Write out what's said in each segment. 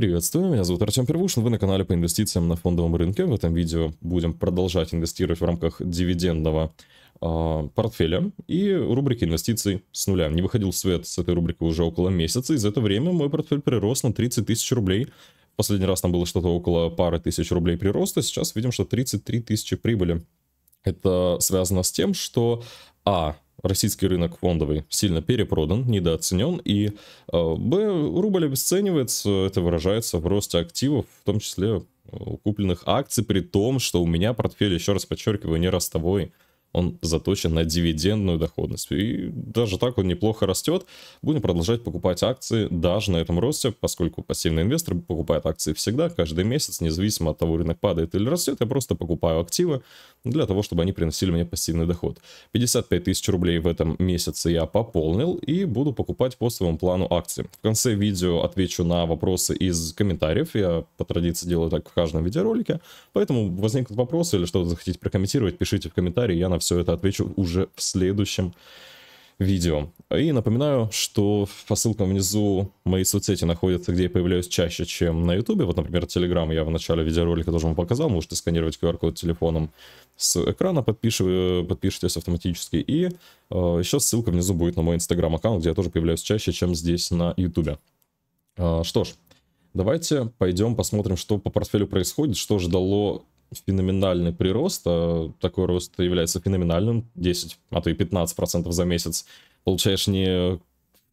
Приветствую, меня зовут Артем Первушин, вы на канале по инвестициям на фондовом рынке. В этом видео будем продолжать инвестировать в рамках дивидендного э, портфеля и рубрики инвестиций с нуля. Не выходил свет с этой рубрики уже около месяца, и за это время мой портфель прирос на 30 тысяч рублей. Последний раз там было что-то около пары тысяч рублей прироста, сейчас видим, что 33 тысячи прибыли. Это связано с тем, что а – российский рынок фондовый сильно перепродан, недооценен, и э, б, рубль обесценивается, это выражается в росте активов, в том числе э, купленных акций, при том, что у меня портфель, еще раз подчеркиваю, не ростовой, он заточен на дивидендную доходность. И даже так он неплохо растет. Будем продолжать покупать акции даже на этом росте, поскольку пассивный инвестор покупает акции всегда, каждый месяц, независимо от того, рынок падает или растет, я просто покупаю активы для того, чтобы они приносили мне пассивный доход. 55 тысяч рублей в этом месяце я пополнил и буду покупать по своему плану акции. В конце видео отвечу на вопросы из комментариев. Я по традиции делаю так в каждом видеоролике. Поэтому возникнут вопросы или что-то захотите прокомментировать, пишите в комментарии, я на все это отвечу уже в следующем видео. И напоминаю, что по ссылкам внизу мои соцсети находятся, где я появляюсь чаще, чем на ютубе. Вот, например, Telegram я в начале видеоролика тоже вам показал. Можете сканировать QR-код телефоном с экрана, подпишитесь автоматически. И э, еще ссылка внизу будет на мой Instagram-аккаунт, где я тоже появляюсь чаще, чем здесь на ютубе. Э, что ж, давайте пойдем посмотрим, что по портфелю происходит, что же дало феноменальный прирост, а такой рост является феноменальным, 10, а то и 15% процентов за месяц, получаешь не в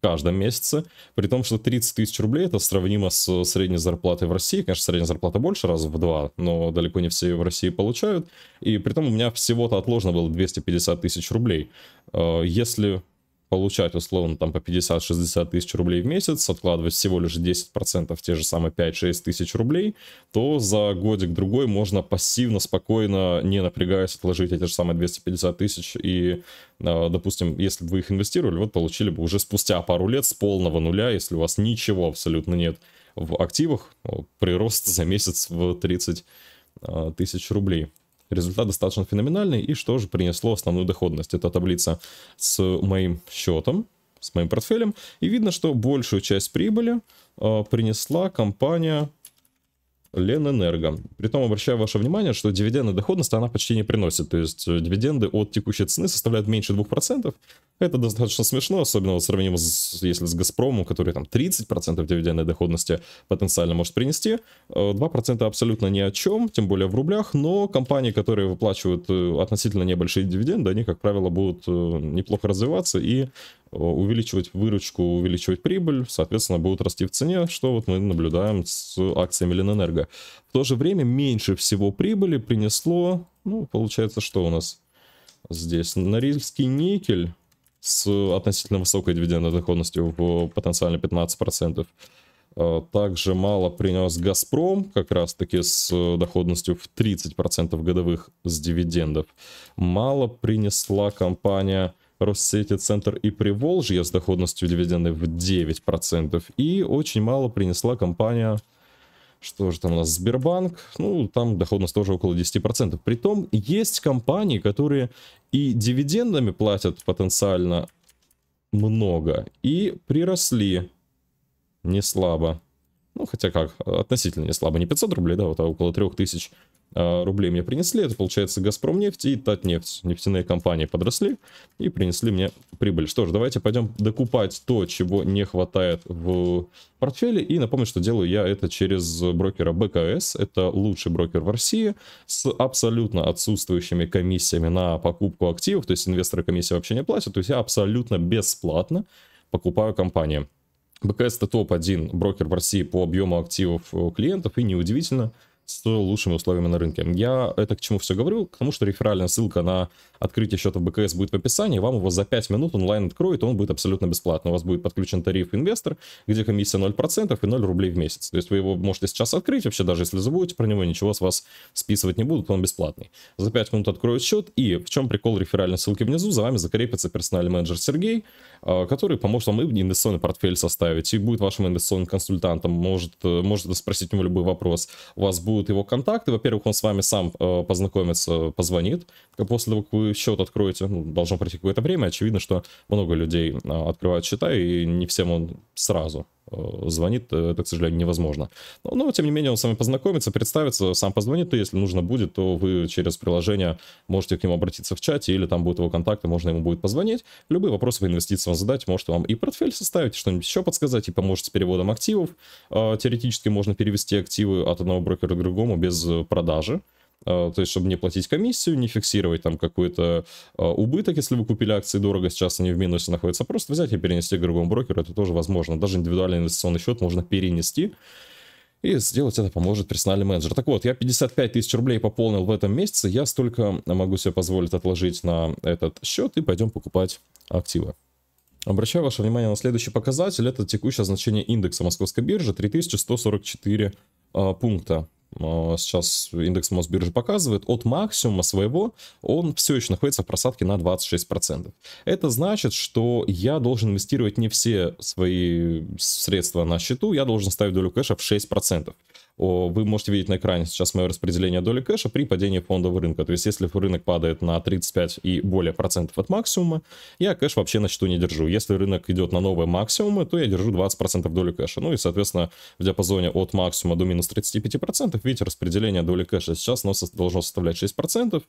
каждом месяце, при том, что 30 тысяч рублей это сравнимо с средней зарплатой в России, конечно, средняя зарплата больше раз в два, но далеко не все в России получают, и при том у меня всего-то отложено было 250 тысяч рублей. Э, если получать условно там по 50-60 тысяч рублей в месяц, откладывать всего лишь 10%, те же самые 5-6 тысяч рублей, то за годик-другой можно пассивно, спокойно, не напрягаясь, отложить эти же самые 250 тысяч и, э, допустим, если бы вы их инвестировали, вот получили бы уже спустя пару лет с полного нуля, если у вас ничего абсолютно нет в активах, прирост за месяц в 30 э, тысяч рублей результат достаточно феноменальный. И что же принесло основную доходность? Это таблица с моим счетом, с моим портфелем. И видно, что большую часть прибыли э, принесла компания Ленэнерго. Притом обращаю ваше внимание, что дивидендная доходность она почти не приносит. То есть э, дивиденды от текущей цены составляют меньше 2%. Это достаточно смешно, особенно вот сравнимо с, если с Газпромом, который там 30% дивидендной доходности потенциально может принести. 2% э, абсолютно ни о чем, тем более в рублях, но компании, которые выплачивают э, относительно небольшие дивиденды, они, как правило, будут неплохо развиваться и Э, увеличивать выручку, увеличивать прибыль, соответственно, будут расти в цене, что вот мы наблюдаем с акциями Ленэнерго. В то же время меньше всего прибыли принесло, ну, получается, что у нас здесь? Норильский никель с относительно высокой дивидендной доходностью в потенциально 15%. Э, также мало принес Газпром, как раз таки с доходностью в 30% годовых с дивидендов. Мало принесла компания Россети Центр и Приволжье с доходностью дивидендов в 9%. И очень мало принесла компания, что же там у нас, Сбербанк. Ну, там доходность тоже около 10%. Притом есть компании, которые и дивидендами платят потенциально много, и приросли не слабо. Ну, хотя как, относительно не слабо, не 500 рублей, да, вот, а около 3000 рублей Э, рублей мне принесли. Это получается Газпромнефть и Татнефть. Нефтяные компании подросли и принесли мне прибыль. Что ж, давайте пойдем докупать то, чего не хватает в портфеле. И напомню, что делаю я это через брокера БКС. Это лучший брокер в России с абсолютно отсутствующими комиссиями на покупку активов. То есть инвесторы комиссии вообще не платят. То есть я абсолютно бесплатно покупаю компании. БКС это топ-1 брокер в России по объему активов э, клиентов, и неудивительно, с лучшими условиями на рынке. Я это к чему все говорю? К тому, что реферальная ссылка на открытие счета в БКС будет в описании, вам его за 5 минут онлайн откроет, он будет абсолютно бесплатно. У вас будет подключен тариф инвестор, где комиссия 0% и 0 рублей в месяц. То есть вы его можете сейчас открыть, вообще даже если забудете про него, ничего с вас списывать не будут, он бесплатный. За 5 минут откроют счет, и в чем прикол реферальной ссылки внизу, за вами закрепится персональный менеджер Сергей, а, который поможет вам и инвестиционный портфель составить, и будет вашим инвестиционным консультантом, может, э, может спросить у него любой вопрос. У вас будут его контакты, во-первых, он с вами сам э, познакомится, позвонит, после того, как вы счет откроете, ну, должно пройти какое-то время, очевидно, что много людей а, открывают счета, и не всем он сразу Э, звонит, э, это, к сожалению, невозможно. Но, но, тем не менее, он с вами познакомится, представится, сам позвонит, и если нужно будет, то вы через приложение можете к нему обратиться в чате, или там будет его контакт, и можно ему будет позвонить. Любые вопросы по инвестициям задать, может вам и портфель составить, что-нибудь еще подсказать, и поможет с переводом активов. А, теоретически можно перевести активы от одного брокера к другому без э, продажи. А, то есть, чтобы не платить комиссию, не фиксировать там какой-то а, убыток, если вы купили акции дорого, сейчас они в минусе находятся, а просто взять и перенести к другому брокеру, это тоже возможно. Даже индивидуальный инвестиционный счет можно перенести, и сделать это поможет персональный менеджер. Так вот, я 55 тысяч рублей пополнил в этом месяце. Я столько могу себе позволить отложить на этот счет и пойдем покупать активы. Обращаю ваше внимание на следующий показатель. Это текущее значение индекса московской биржи 3144 пункта. А, сейчас индекс Мосбиржи показывает, от максимума своего он все еще находится в просадке на 26%. Это значит, что я должен инвестировать не все свои средства на счету, я должен ставить долю кэша в 6% вы можете видеть на экране сейчас мое распределение доли кэша при падении фондового рынка. То есть, если рынок падает на 35 и более процентов от максимума, я кэш вообще на счету не держу. Если рынок идет на новые максимумы, то я держу 20% доли кэша. Ну и, соответственно, в диапазоне от максимума до минус 35%, видите, распределение доли кэша сейчас оно должно составлять 6%.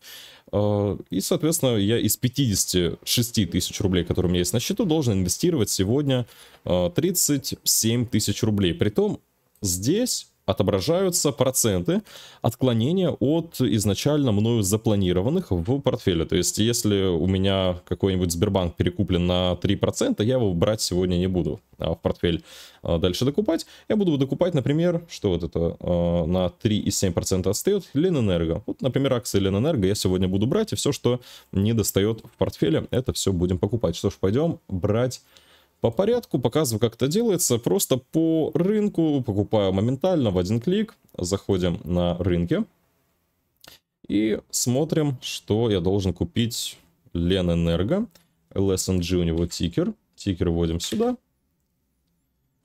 Э, и, соответственно, я из 56 тысяч рублей, которые у меня есть на счету, должен инвестировать сегодня 37 э, тысяч рублей. Притом здесь отображаются проценты отклонения от изначально мною запланированных в портфеле. То есть, если у меня какой-нибудь Сбербанк перекуплен на 3%, я его брать сегодня не буду а в портфель а, дальше докупать. Я буду докупать, например, что вот это, а, на 3,7% отстает Ленэнерго. Вот, например, акции Ленэнерго я сегодня буду брать, и все, что не достает в портфеле, это все будем покупать. Что ж, пойдем брать по порядку показываю, как это делается. Просто по рынку покупаю моментально в один клик. Заходим на рынке. И смотрим, что я должен купить Ленэнерго. LSNG у него тикер. Тикер вводим сюда.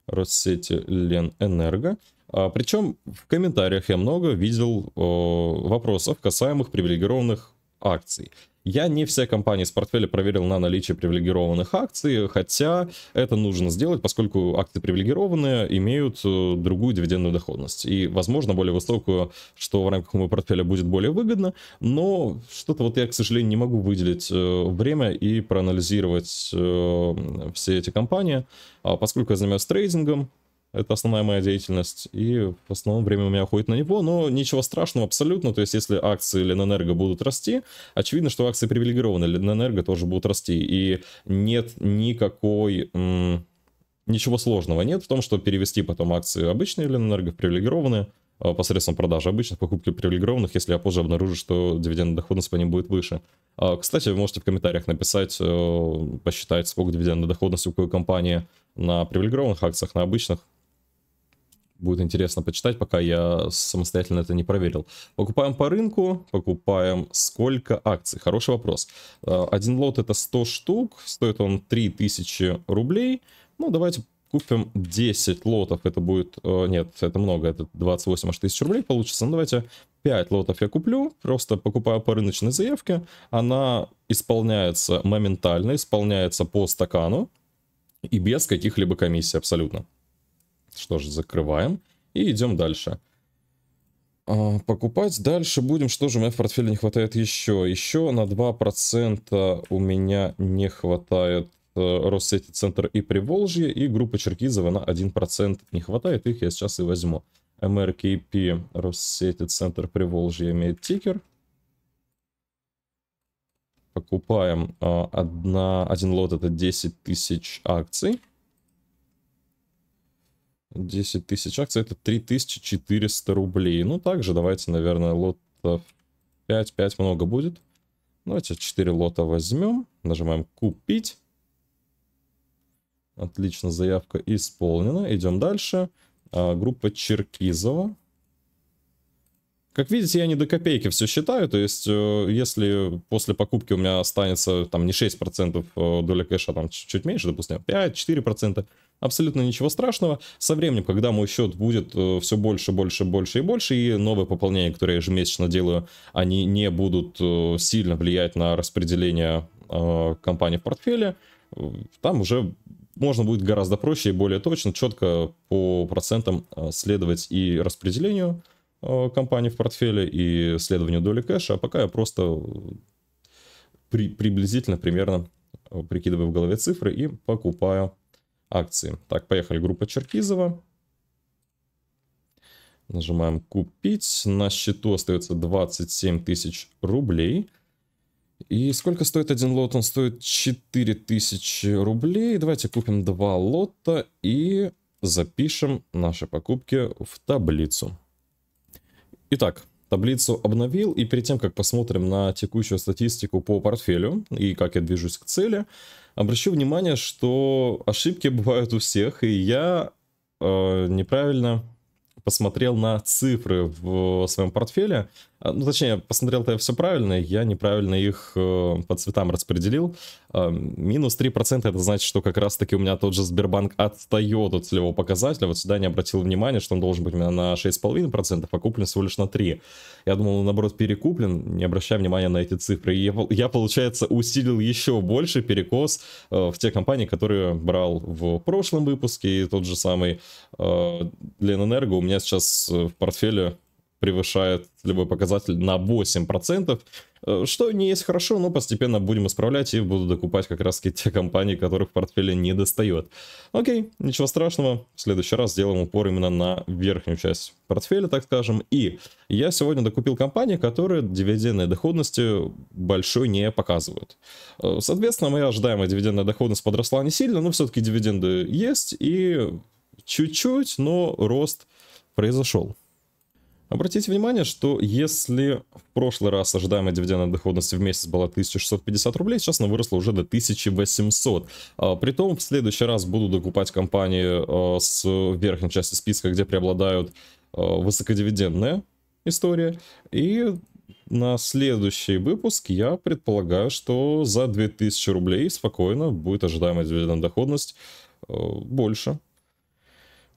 Россети Ленэнерго. А, причем в комментариях я много видел о, э, вопросов, касаемых привилегированных акций. Я не все компании с портфеля проверил на наличие привилегированных акций, хотя это нужно сделать, поскольку акции привилегированные имеют э, другую дивидендную доходность. И, возможно, более высокую, что в рамках моего портфеля будет более выгодно, но что-то вот я, к сожалению, не могу выделить э, время и проанализировать э, все эти компании, а поскольку я занимаюсь трейдингом, это основная моя деятельность. И в основном время у меня уходит на него. Но ничего страшного абсолютно. То есть, если акции Ленэнерго будут расти, очевидно, что акции привилегированы. Ленэнерго тоже будут расти. И нет никакой... Ничего сложного нет в том, что перевести потом акции обычные Ленэнерго в привилегированные а, посредством продажи обычных, покупки привилегированных, если я позже обнаружу, что дивидендная доходность по ним будет выше. А, кстати, вы можете в комментариях написать, э, посчитать, сколько дивидендная доходность у какой компании на привилегированных акциях, на обычных будет интересно почитать, пока я самостоятельно это не проверил. Покупаем по рынку, покупаем сколько акций? Хороший вопрос. Э, один лот это 100 штук, стоит он 3000 рублей. Ну, давайте купим 10 лотов, это будет... Э, нет, это много, это 28 аж тысяч рублей получится. Ну, давайте 5 лотов я куплю, просто покупаю по рыночной заявке. Она исполняется моментально, исполняется по стакану и без каких-либо комиссий абсолютно. Что же, закрываем и идем дальше. А, покупать дальше будем. Что же, у меня в портфеле не хватает еще? Еще на 2% у меня не хватает э, Россети Центр и Приволжье, и группа Черкизова на 1% не хватает, их я сейчас и возьму. МРКП Россети Центр Приволжье имеет тикер. Покупаем а, одна, один лот, это 10 тысяч акций. 10 тысяч акций, это 3400 рублей. Ну, также давайте, наверное, лотов 5, 5 много будет. Давайте 4 лота возьмем, нажимаем «Купить». Отлично, заявка исполнена. Идем дальше. А, группа Черкизова. Как видите, я не до копейки все считаю, то есть э, если после покупки у меня останется там не 6% э, доля кэша, а там чуть чуть меньше, допустим, 5-4%, абсолютно ничего страшного. Со временем, когда мой счет будет э, все больше, больше, больше и больше, и новые пополнения, которые я ежемесячно делаю, они не будут э, сильно влиять на распределение э, компании в портфеле, там уже можно будет гораздо проще и более точно, четко по процентам следовать и распределению компании в портфеле, и следованию доли кэша, а пока я просто при, приблизительно, примерно прикидываю в голове цифры и покупаю акции. Так, поехали, группа Черкизова. Нажимаем «Купить». На счету остается 27 тысяч рублей. И сколько стоит один лот? Он стоит 4000 рублей. Давайте купим два лота и запишем наши покупки в таблицу. Итак, таблицу обновил. И перед тем, как посмотрим на текущую статистику по портфелю и как я движусь к цели, обращу внимание, что ошибки бывают у всех, и я э, неправильно посмотрел на цифры в своем портфеле, а, ну, точнее, посмотрел-то я все правильно, я неправильно их э, по цветам распределил. Э, минус 3% это значит, что как раз-таки у меня тот же Сбербанк отстает от целевого показателя. Вот сюда не обратил внимания, что он должен быть у меня на 6,5%, а куплен всего лишь на 3. Я думал, он, наоборот, перекуплен, не обращая внимания на эти цифры. И я, я, получается, усилил еще больше перекос э, в те компании, которые брал в прошлом выпуске. И тот же самый э, Ленэнерго у меня сейчас э, в портфеле превышает любой показатель на 8%, э, что не есть хорошо, но постепенно будем исправлять и буду докупать как раз те компании, которых в портфеле не достает. Окей, ничего страшного, в следующий раз сделаем упор именно на верхнюю часть портфеля, так скажем. И я сегодня докупил компании, которые дивидендной доходности большой не показывают. Э, соответственно, моя ожидаемая дивидендная доходность подросла не сильно, но все-таки дивиденды есть и чуть-чуть, но рост произошел. Обратите внимание, что если в прошлый раз ожидаемая дивидендная доходность в месяц была 1650 рублей, сейчас она выросла уже до 1800. А, притом в следующий раз буду докупать компании а, с верхней части списка, где преобладают а, высокодивидендная история. И на следующий выпуск я предполагаю, что за 2000 рублей спокойно будет ожидаемая дивидендная доходность больше.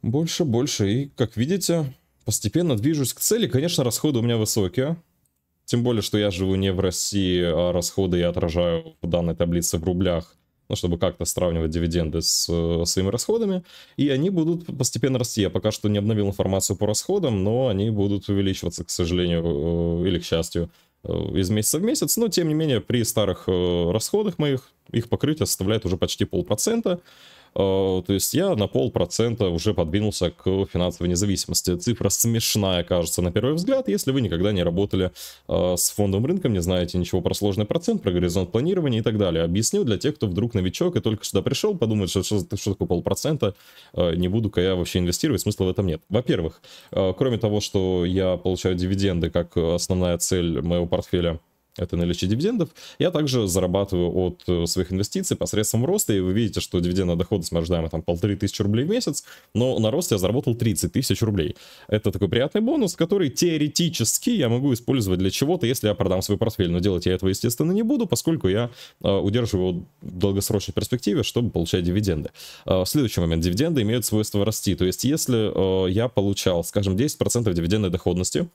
Больше, больше. И как видите, Постепенно движусь к цели. Конечно, расходы у меня высокие. Тем более, что я живу не в России, а расходы я отражаю в данной таблице в рублях. Ну, чтобы как-то сравнивать дивиденды с э, своими расходами. И они будут постепенно расти. Я пока что не обновил информацию по расходам, но они будут увеличиваться, к сожалению, э, или к счастью, э, из месяца в месяц. Но, тем не менее, при старых э, расходах моих их покрытие составляет уже почти полпроцента. Э, то есть я на полпроцента уже подвинулся к финансовой независимости. Цифра смешная, кажется, на первый взгляд, если вы никогда не работали э, с фондовым рынком, не знаете ничего про сложный процент, про горизонт планирования и так далее. Объясню для тех, кто вдруг новичок и только сюда пришел, подумает, что, что, что такое полпроцента, э, не буду-ка я вообще инвестировать, смысла в этом нет. Во-первых, кроме того, что я получаю дивиденды как основная цель моего портфеля, это наличие дивидендов. Я также зарабатываю от э, своих инвестиций посредством роста, и вы видите, что дивидендная доходность мы ожидаем там полторы тысячи рублей в месяц, но на рост я заработал 30 тысяч рублей. Это такой приятный бонус, который теоретически я могу использовать для чего-то, если я продам свой портфель, но делать я этого, естественно, не буду, поскольку я э, удерживаю его в долгосрочной перспективе, чтобы получать дивиденды. Э, следующий момент. Дивиденды имеют свойство расти, то есть если я получал, скажем, 10% дивидендной доходности,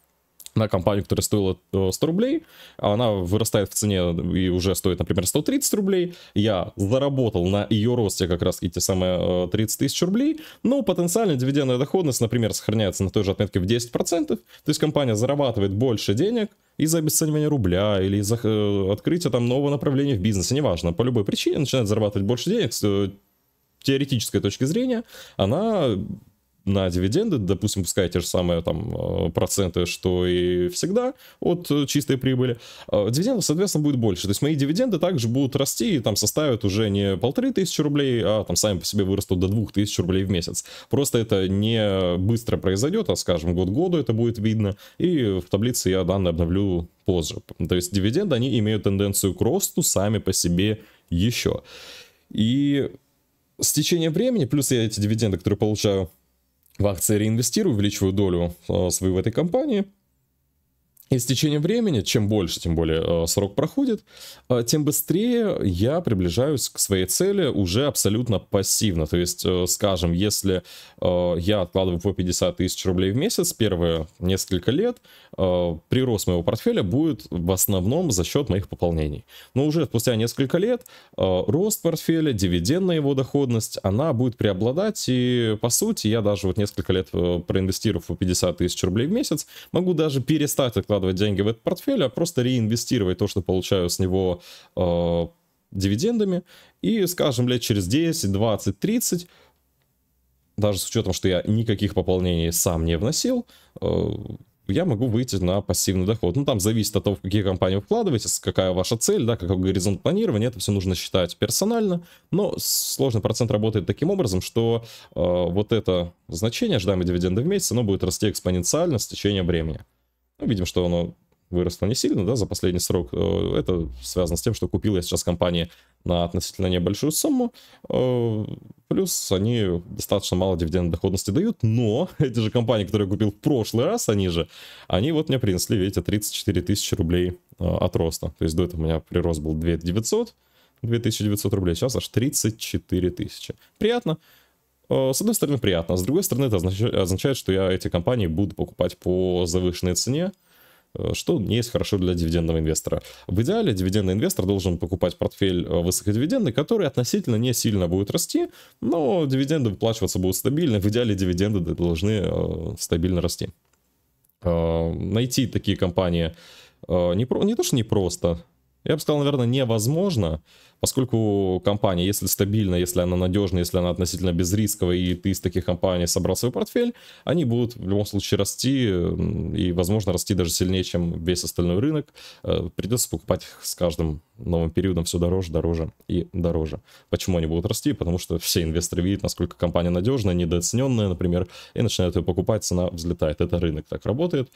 на компанию, которая стоила 100 э, рублей, а она вырастает в цене и уже стоит, например, 130 рублей. Я заработал на ее росте как раз эти самые 30 э, тысяч рублей, но ну, потенциальная дивидендная доходность, например, сохраняется на той же отметке в 10%, то есть компания зарабатывает больше денег, из-за обесценивания рубля или из-за э, открытия там нового направления в бизнесе, неважно, по любой причине начинает зарабатывать больше денег, с теоретической точки зрения, она на дивиденды, допустим, пускай те же самые там э, проценты, что и всегда от э, чистой прибыли, э, дивидендов, соответственно, будет больше. То есть мои дивиденды также будут расти и там составят уже не полторы тысячи рублей, а там сами по себе вырастут до двух тысяч рублей в месяц. Просто это не быстро произойдет, а, скажем, год году это будет видно, и в таблице я данные обновлю позже. То есть дивиденды, они имеют тенденцию к росту сами по себе еще. И с течением времени, плюс я эти дивиденды, которые получаю в акции реинвестирую, увеличиваю долю э, свою в этой компании, и с течением времени, чем больше, тем более э, срок проходит, э, тем быстрее я приближаюсь к своей цели уже абсолютно пассивно. То есть, э, скажем, если я откладываю по 50 тысяч рублей в месяц первые несколько лет, прирост моего портфеля будет в основном за счет моих пополнений. Но уже спустя несколько лет рост портфеля, дивидендная его доходность, она будет преобладать. И, по сути, я даже вот несколько лет проинвестировав по 50 тысяч рублей в месяц, могу даже перестать откладывать вкладывать деньги в этот портфель, а просто реинвестировать то, что получаю с него э, дивидендами. И, скажем, лет через 10, 20, 30 даже с учетом, что я никаких пополнений сам не вносил, э, я могу выйти на пассивный доход. Ну, там зависит от того, в какие компании вы вкладываетесь, какая ваша цель, да, какой горизонт планирования, это все нужно считать персонально. Но сложный процент работает таким образом, что э, вот это значение, ожидаемые дивиденды в месяц, оно будет расти экспоненциально с течением времени. Ну, видим, что оно выросло не сильно, да, за последний срок. Э, это связано с тем, что купил я сейчас компании на относительно небольшую сумму. Э, плюс они достаточно мало дивидендной доходности дают, но эти же компании, которые я купил в прошлый раз, они же, они вот мне принесли, видите, 34 тысячи рублей э, от роста. То есть до этого у меня прирост был 2 900, 2900 рублей, сейчас аж 34 тысячи. Приятно. Э, с одной стороны, приятно, а с другой стороны, это означает, что я эти компании буду покупать по завышенной цене, э, что не есть хорошо для дивидендного инвестора. В идеале дивидендный инвестор должен покупать портфель э, высокодивидендный, который относительно не сильно будет расти, но дивиденды выплачиваться будут стабильно, в идеале дивиденды должны стабильно расти. Найти такие компании не, про, не то, что непросто, я бы сказал, наверное, невозможно, поскольку компания, если стабильна, если она надежна, если она относительно безрисковая, и ты из таких компаний собрал свой портфель, они будут в любом случае расти, и, возможно, расти даже сильнее, чем весь остальной рынок. Э, Придется покупать их с каждым новым периодом все дороже, дороже и дороже. Почему они будут расти? Потому что все инвесторы видят, насколько компания надежная, недооцененная, например, и начинают ее покупать, цена взлетает. Это рынок так работает.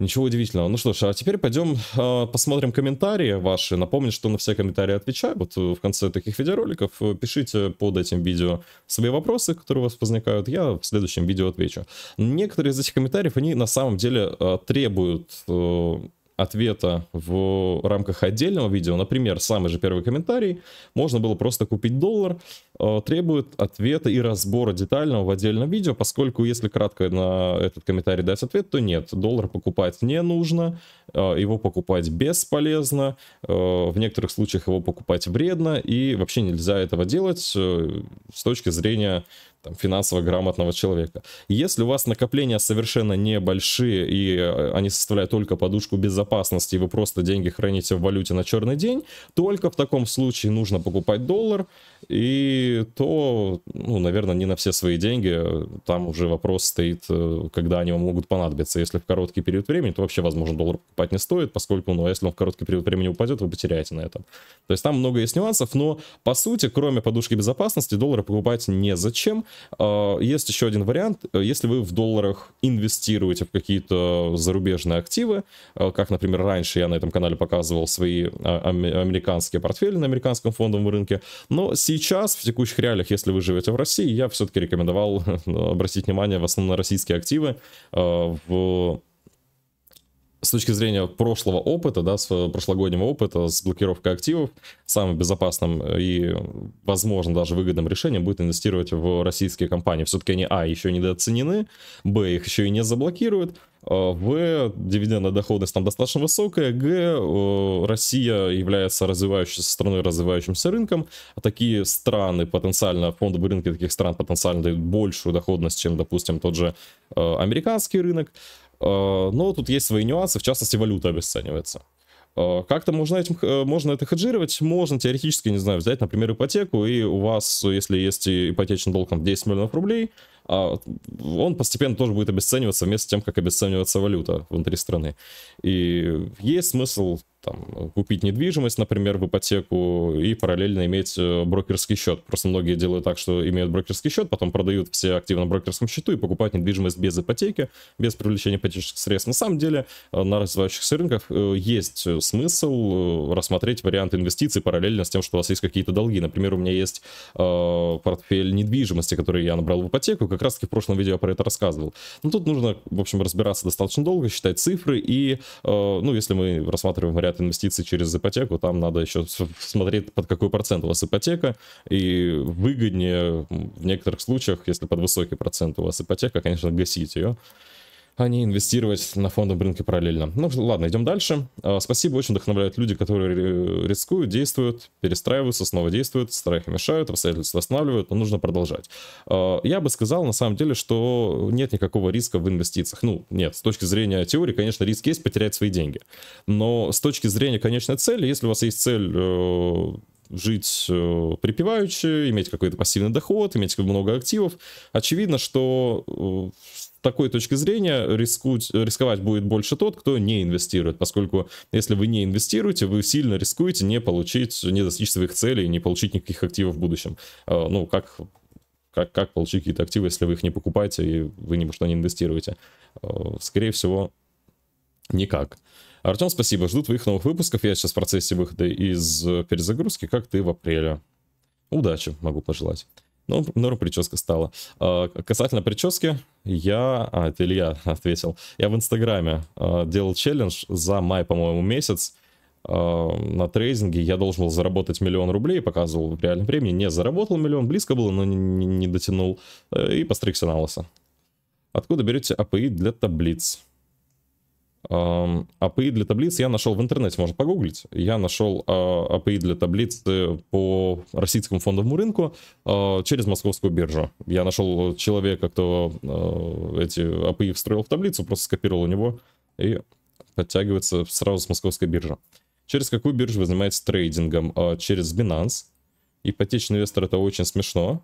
Ничего удивительного. Ну что ж, а теперь пойдем э, посмотрим комментарии ваши. Напомню, что на все комментарии отвечаю. Вот э, в конце таких видеороликов э, пишите под этим видео свои вопросы, которые у вас возникают. Я в следующем видео отвечу. Некоторые из этих комментариев, они на самом деле э, требуют... Э, ответа в рамках отдельного видео, например, самый же первый комментарий, можно было просто купить доллар, э, требует ответа и разбора детального в отдельном видео, поскольку если кратко на этот комментарий дать ответ, то нет, доллар покупать не нужно, э, его покупать бесполезно, э, в некоторых случаях его покупать вредно, и вообще нельзя этого делать с точки зрения там, финансово грамотного человека. Если у вас накопления совершенно небольшие, и э, они составляют только подушку безопасности, и вы просто деньги храните в валюте на черный день, только в таком случае нужно покупать доллар, и то, ну, наверное, не на все свои деньги, э, там уже вопрос стоит, э, когда они вам могут понадобиться. Если в короткий период времени, то вообще, возможно, доллар покупать не стоит, поскольку, ну, а если он в короткий период времени упадет, вы потеряете на этом. То есть там много есть нюансов, но, по сути, кроме подушки безопасности, доллары покупать не зачем. А, есть еще один вариант, э, если вы в долларах инвестируете в какие-то зарубежные активы, э, как, например, раньше я на этом канале показывал свои а, американские портфели на американском фондовом рынке, но сейчас, в текущих реалиях, если вы живете в России, я все-таки рекомендовал э, обратить внимание в основном на российские активы в с точки зрения прошлого опыта, да, с э, прошлогоднего опыта, с блокировкой активов, самым безопасным э, и, э, возможно, даже выгодным решением будет инвестировать в российские компании. Все-таки они, а, еще недооценены, б, их еще и не заблокируют, в, дивидендная доходность там достаточно высокая, Г, Россия является развивающейся страной, развивающимся рынком, а такие страны потенциально, фондовые рынки таких стран потенциально дают большую доходность, чем, допустим, тот же американский рынок, а, но тут есть свои нюансы, в частности, валюта обесценивается. А, как-то можно, этим, э, можно это хеджировать, можно теоретически, не знаю, взять, например, ипотеку, и у вас, если есть ипотечный долг там, 10 миллионов рублей, а, он постепенно тоже будет обесцениваться вместе с тем, как обесценивается валюта внутри страны. И есть смысл там, купить недвижимость, например, в ипотеку и параллельно иметь э, брокерский счет. Просто многие делают так, что имеют брокерский счет, потом продают все активы на брокерском счету и покупают недвижимость без ипотеки, без привлечения ипотечных средств. На самом деле э, на развивающихся рынках э, есть смысл рассмотреть варианты инвестиций параллельно с тем, что у вас есть какие-то долги. Например, у меня есть портфель недвижимости, который я набрал в ипотеку, как раз таки в прошлом видео про это рассказывал. Но ну, тут нужно, в общем, разбираться достаточно долго, считать цифры и, ну, если мы рассматриваем вариант говорят инвестиции через ипотеку, там надо еще смотреть, под какой процент у вас ипотека, и выгоднее в некоторых случаях, если под высокий процент у вас ипотека, конечно, гасить ее а не инвестировать на фондовом рынке параллельно. Ну ладно, идем дальше. А, спасибо, очень вдохновляют люди, которые рискуют, действуют, перестраиваются, снова действуют, страхи мешают, обстоятельства останавливают, но нужно продолжать. А, я бы сказал, на самом деле, что нет никакого риска в инвестициях. Ну, нет, с точки зрения теории, конечно, риск есть потерять свои деньги. Но с точки зрения конечной цели, если у вас есть цель э, жить э, припеваючи, иметь какой-то пассивный доход, иметь много активов. Очевидно, что э, такой точки зрения рискуть, рисковать будет больше тот, кто не инвестирует, поскольку если вы не инвестируете, вы сильно рискуете не получить, не достичь своих целей, не получить никаких активов в будущем. А, ну, как как, как получить какие-то активы, если вы их не покупаете и вы ни что не инвестируете? А, скорее всего, никак. Артем, спасибо. ждут твоих новых выпусков. Я сейчас в процессе выхода из перезагрузки, как ты в апреле. Удачи могу пожелать. Ну, норм прическа стала. А, касательно прически, я... А, это Илья ответил. Я в Инстаграме а, делал челлендж за май, по-моему, месяц а, на трейдинге я должен был заработать миллион рублей, показывал в реальном времени, не заработал миллион, близко было, но не, не, не дотянул, э, и постригся на лысо. Откуда берете API для таблиц? API для таблиц я нашел в интернете, можно погуглить. Я нашел а, API для таблиц э, по российскому фондовому рынку а, через московскую биржу. Я нашел человека, кто а, эти API встроил в таблицу, просто скопировал у него и подтягивается сразу с московской биржи. Через какую биржу вы занимаетесь трейдингом? Через Binance. Ипотечный инвестор это очень смешно,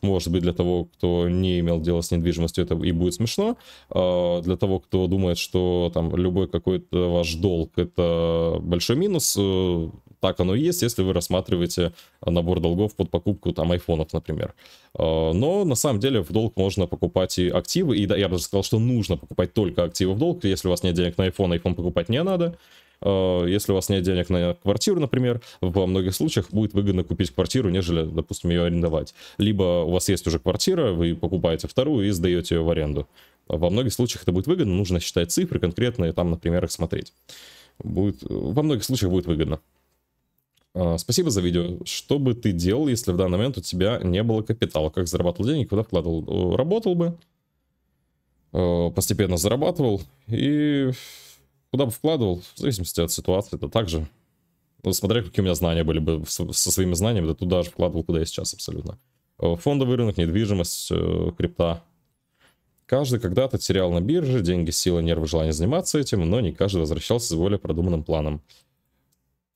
может быть, для того, кто не имел дела с недвижимостью, это и будет смешно. А, для того, кто думает, что там любой какой-то ваш долг это большой минус, э, так оно и есть, если вы рассматриваете набор долгов под покупку там айфонов, например. А, но на самом деле в долг можно покупать и активы, и да, я бы даже сказал, что нужно покупать только активы в долг, если у вас нет денег на iPhone, iPhone покупать не надо, Э, если у вас нет денег на квартиру, например, во многих случаях будет выгодно купить квартиру, нежели, допустим, ее арендовать. Либо у вас есть уже квартира, вы покупаете вторую и сдаете ее в аренду. Во многих случаях это будет выгодно, нужно считать цифры конкретные, там, например, их смотреть. Будет, во многих случаях будет выгодно. Э, спасибо за видео. Что бы ты делал, если в данный момент у тебя не было капитала? Как зарабатывал деньги, куда вкладывал? Работал бы, э, постепенно зарабатывал и куда бы вкладывал, в зависимости от ситуации, это также. Ну, смотря какие у меня знания были бы со своими знаниями, да туда же вкладывал, куда я сейчас абсолютно. Э, фондовый рынок, недвижимость, э, крипта. Каждый когда-то терял на бирже деньги, силы, нервы, желание заниматься этим, но не каждый возвращался с более продуманным планом.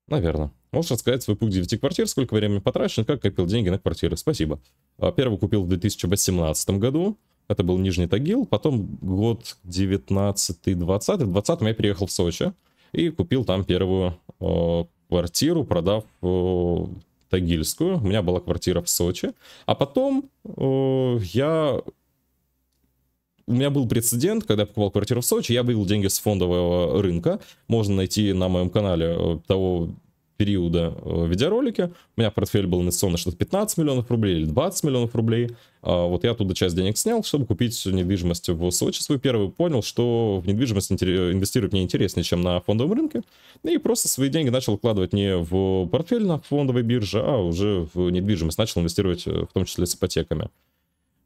Наверное. Можешь рассказать свой путь 9 квартир, сколько времени потрачено, как копил деньги на квартиры? Спасибо. Э, первый купил в 2018 году. Это был Нижний Тагил. Потом год 19-20. В 20 я переехал в Сочи и купил там первую э, квартиру, продав э, Тагильскую. У меня была квартира в Сочи. А потом э, я... У меня был прецедент, когда я покупал квартиру в Сочи, я вывел деньги с фондового рынка. Можно найти на моем канале э, того периода э, видеоролики. У меня портфель был инвестиционно что-то 15 миллионов рублей или 20 миллионов рублей. А, вот я оттуда часть денег снял, чтобы купить недвижимость в Сочи свой первый Понял, что в недвижимость инвестировать мне интереснее, чем на фондовом рынке. И просто свои деньги начал вкладывать не в портфель на фондовой бирже, а уже в недвижимость. Начал инвестировать э, в том числе с ипотеками.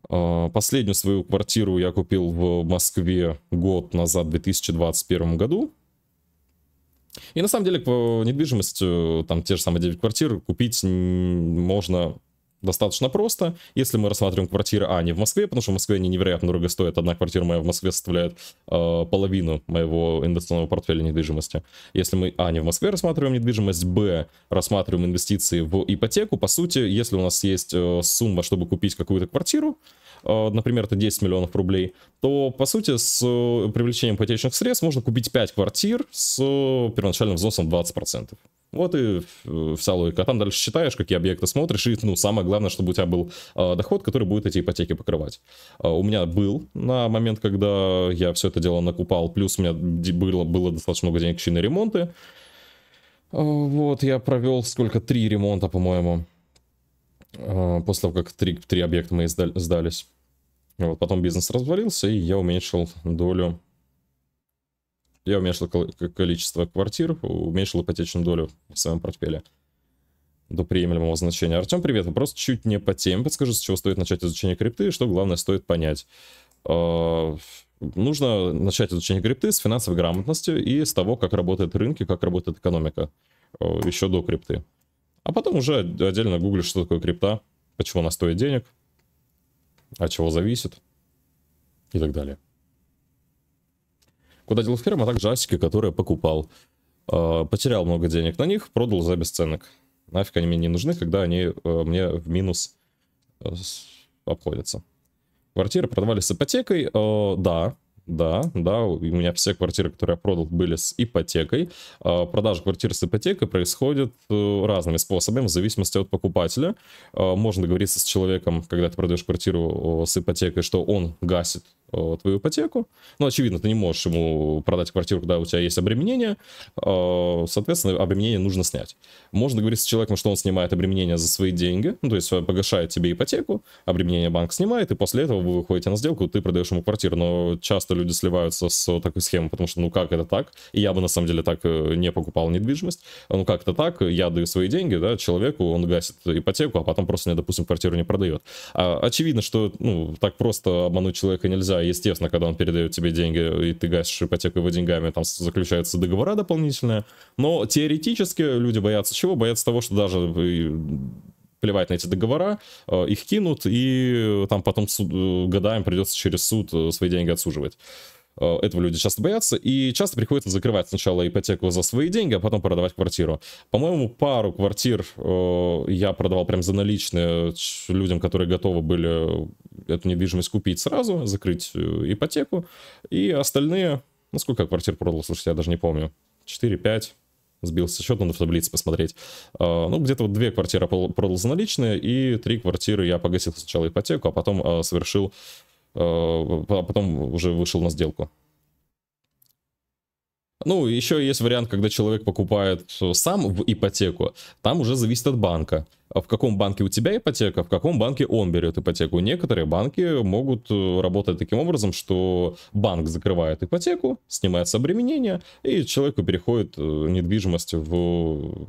А, последнюю свою квартиру я купил в Москве год назад, в 2021 году. И на самом деле по недвижимости, там те же самые 9 квартир купить можно достаточно просто. Если мы рассматриваем квартиры, а не в Москве, потому что в Москве они невероятно дорого стоят. Одна квартира моя в Москве составляет э, половину моего инвестиционного портфеля недвижимости. Если мы, а, не в Москве рассматриваем недвижимость, б, рассматриваем инвестиции в ипотеку, по сути, если у нас есть э, сумма, чтобы купить какую-то квартиру, Э, например, это 10 миллионов рублей, то, по сути, с э, привлечением ипотечных средств можно купить 5 квартир с э, первоначальным взносом 20%. Вот и вся логика. А там дальше считаешь, какие объекты смотришь, и, ну, самое главное, чтобы у тебя был доход, который будет эти ипотеки покрывать. у меня был на момент, когда я все это дело накупал, плюс у меня было, было достаточно много денег еще на ремонты. вот, я провел сколько, три ремонта, по-моему. А, после того, как три, три объекта мы сдали, сдались. Вот, потом бизнес развалился, и я уменьшил долю... Я уменьшил количество квартир, уменьшил ипотечную долю в своем портфеле до приемлемого значения. Артем, привет. Вопрос чуть не по теме. Подскажи, с чего стоит начать изучение крипты и что главное стоит понять. А, нужно начать изучение крипты с финансовой грамотности и с того, как работают рынки, как работает экономика а, еще до крипты. А потом уже отдельно гуглишь, что такое крипта, почему она стоит денег, от чего зависит и так далее. Куда делал фирма, а также асики, которые покупал. А, потерял много денег на них, продал за бесценок. Нафиг они мне не нужны, когда они э, мне в минус э, обходятся. Квартиры продавали с ипотекой, э, да, да, да, у меня все квартиры, которые я продал, были с ипотекой. А, продажа квартир с ипотекой происходит э, разными способами, в зависимости от покупателя. А, можно договориться с человеком, когда ты продаешь квартиру с ипотекой, что он гасит Э, твою ипотеку. Ну, очевидно, ты не можешь ему продать квартиру, когда у тебя есть обременение. Э, соответственно, обременение нужно снять. Можно говорить с человеком, что он снимает обременение за свои деньги, ну, то есть э, погашает тебе ипотеку, обременение банк снимает, и после этого вы выходите на сделку, ты продаешь ему квартиру. Но часто люди сливаются с такой схемой, потому что, ну, как это так? И я бы, на самом деле, так не покупал недвижимость. Ну, как это так? Я даю свои деньги, да, человеку, он гасит ипотеку, а потом просто мне, допустим, квартиру не продает. А, очевидно, что, ну, так просто обмануть человека нельзя, естественно, когда он передает тебе деньги, и ты гасишь ипотеку его деньгами, там заключаются договора дополнительные. Но теоретически люди боятся чего? Боятся того, что даже плевать на эти договора, э, их кинут, и там потом суд, э, годами придется через суд э, свои деньги отсуживать. Этого люди часто боятся, и часто приходится закрывать сначала ипотеку за свои деньги, а потом продавать квартиру. По-моему, пару квартир э, я продавал прям за наличные людям, которые готовы были эту недвижимость купить сразу, закрыть э, ипотеку, и остальные, ну сколько квартир продал, слушайте, я даже не помню, 4-5, сбился счет, надо в таблице посмотреть. А, ну, где-то вот две квартиры продал за наличные, и три квартиры я погасил сначала ипотеку, а потом а, совершил, а, потом уже вышел на сделку. Ну, еще есть вариант, когда человек покупает э, сам в ипотеку. Там уже зависит от банка. А в каком банке у тебя ипотека, в каком банке он берет ипотеку. Некоторые банки могут э, работать таким образом, что банк закрывает ипотеку, снимает с и человеку переходит э, недвижимость в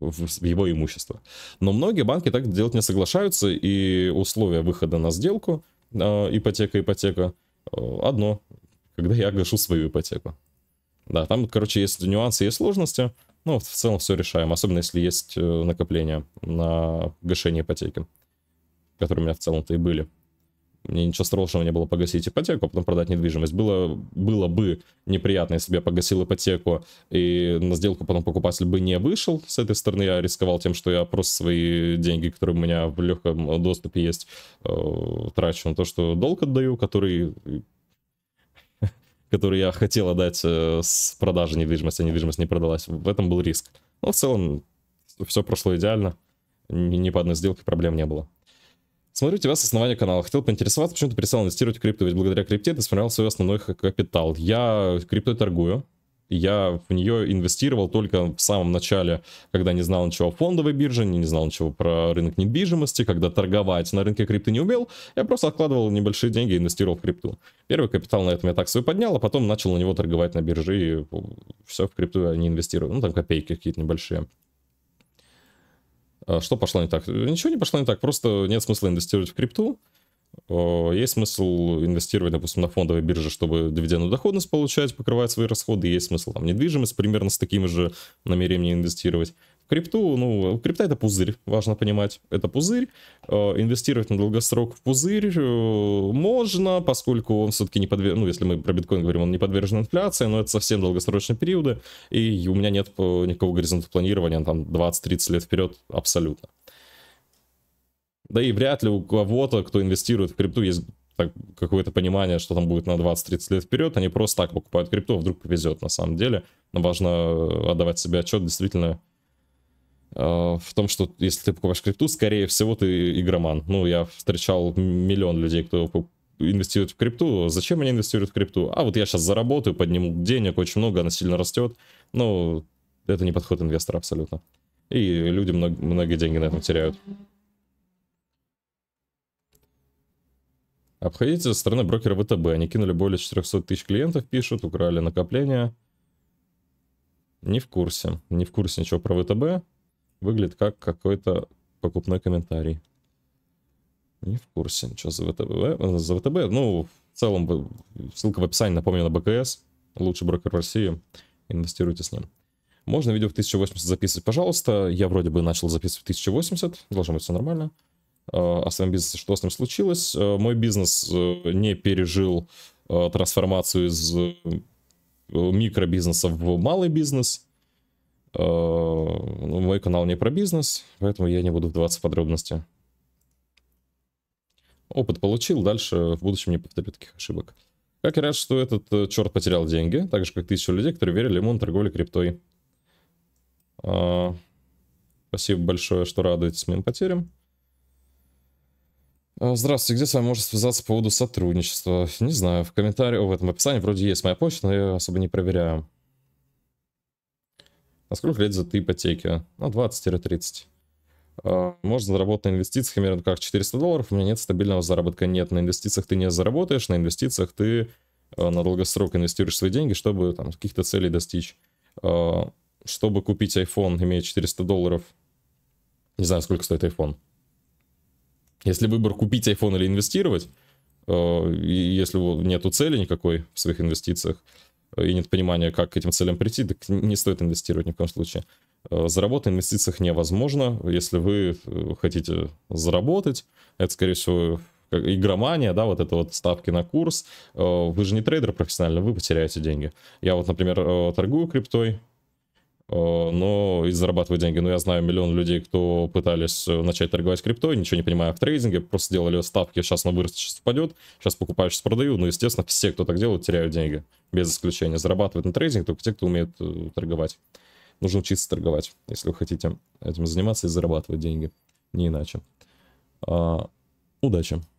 в его имущество. Но многие банки так делать не соглашаются, и условия выхода на сделку, ипотека-ипотека, одно когда я гашу свою ипотеку. Да, там, короче, есть нюансы, есть сложности, но в целом все решаем, особенно если есть э, накопления на гашение ипотеки, которые у меня в целом-то и были. Мне ничего страшного не было погасить ипотеку, а потом продать недвижимость. Было, было бы неприятно, если бы я погасил ипотеку, и на сделку потом покупатель бы не вышел. С этой стороны я рисковал тем, что я просто свои деньги, которые у меня в легком доступе есть, э, трачу на то, что долг отдаю, который который я хотел отдать э, с продажи недвижимости, а недвижимость не продалась. В этом был риск. Но в целом все прошло идеально. Ни, ни по одной сделке проблем не было. Смотрю тебя с основания канала. Хотел поинтересоваться, почему ты перестал инвестировать в крипто, ведь благодаря крипте ты сформировал свой основной капитал. Я крипто торгую я в нее инвестировал только в самом начале, когда не знал ничего о фондовой бирже, не знал ничего про рынок недвижимости, когда торговать на рынке крипты не умел, я просто откладывал небольшие деньги и инвестировал в крипту. Первый капитал на этом я так свой поднял, а потом начал на него торговать на бирже, и все в крипту я не инвестировал, ну там копейки какие-то небольшие. А что пошло не так? Ничего не пошло не так, просто нет смысла инвестировать в крипту, есть смысл инвестировать, допустим, на фондовой бирже, чтобы дивидендную доходность получать, покрывать свои расходы. Есть смысл там недвижимость примерно с таким же намерением инвестировать. В крипту, ну, крипта это пузырь, важно понимать, это пузырь. Э, инвестировать на долгосрок в пузырь э, можно, поскольку он все-таки не подвержен, ну, если мы про биткоин говорим, он не подвержен инфляции, но это совсем долгосрочные периоды, и у меня нет э, никакого горизонта планирования, там, 20-30 лет вперед абсолютно. Да и вряд ли у кого-то, кто инвестирует в крипту, есть какое-то понимание, что там будет на 20-30 лет вперед. Они просто так покупают крипту, а вдруг повезет на самом деле. Но важно э, отдавать себе отчет действительно э, в том, что если ты покупаешь крипту, скорее всего, ты игроман. Ну, я встречал миллион людей, кто инвестирует в крипту. Зачем они инвестируют в крипту? А вот я сейчас заработаю, подниму денег, очень много, она сильно растет. Ну, это не подход инвестора абсолютно. И люди много, многие деньги на этом теряют. Обходите со стороны брокера ВТБ. Они кинули более 400 тысяч клиентов, пишут, украли накопления. Не в курсе. Не в курсе ничего про ВТБ. Выглядит как какой-то покупной комментарий. Не в курсе ничего за ВТБ. Э, за ВТБ, ну, в целом, ссылка в описании, напомню, на БКС. Лучший брокер в России. Инвестируйте с ним. Можно видео в 1080 записывать, пожалуйста. Я вроде бы начал записывать в 1080. Должно быть все нормально. Э, о своем бизнесе, что с ним случилось. Э, мой бизнес э, не пережил трансформацию из микробизнеса в малый бизнес. Ну, мой канал не про бизнес, поэтому я не буду вдаваться в подробности. Опыт получил, дальше в будущем не повторю таких ошибок. Как я рад, что этот черт потерял деньги, так же, как тысяча людей, которые верили ему на торговле криптой. Спасибо большое, что радуетесь моим потерям. Э, здравствуйте, где с вами можно связаться по поводу сотрудничества? Не знаю, в комментариях, в этом описании вроде есть моя почта, но я особо не проверяю. На сколько лет за ты ипотеки? На ну, 20-30. Э, можно заработать на инвестициях примерно как 400 долларов. У меня нет стабильного заработка. Нет, на инвестициях ты не заработаешь, на инвестициях ты э, на долгосрок инвестируешь свои деньги, чтобы там каких-то целей достичь. Чтобы купить iPhone, имея 400 долларов, не знаю, сколько стоит iPhone. Если выбор купить iPhone или инвестировать, э, и если нету цели никакой в своих инвестициях, э, и нет понимания, как к этим целям прийти, так не стоит инвестировать ни в коем случае. Э, заработать в инвестициях невозможно. Если вы хотите заработать, это, скорее всего, игромания, да, вот это вот ставки на курс. Вы же не трейдер профессионально, вы потеряете деньги. Я вот, например, торгую криптой, Э, но и зарабатывать деньги. Но ну, я знаю миллион людей, кто пытались э, начать торговать криптой, ничего не понимая в трейдинге, просто делали ставки, сейчас она вырастет, сейчас упадет, сейчас покупаю, сейчас продаю, но, ну, естественно, все, кто так делают, теряют деньги, без исключения. Зарабатывают на трейдинге только те, кто умеет э, торговать. Нужно учиться торговать, если вы хотите этим заниматься и зарабатывать деньги, не иначе. А, удачи!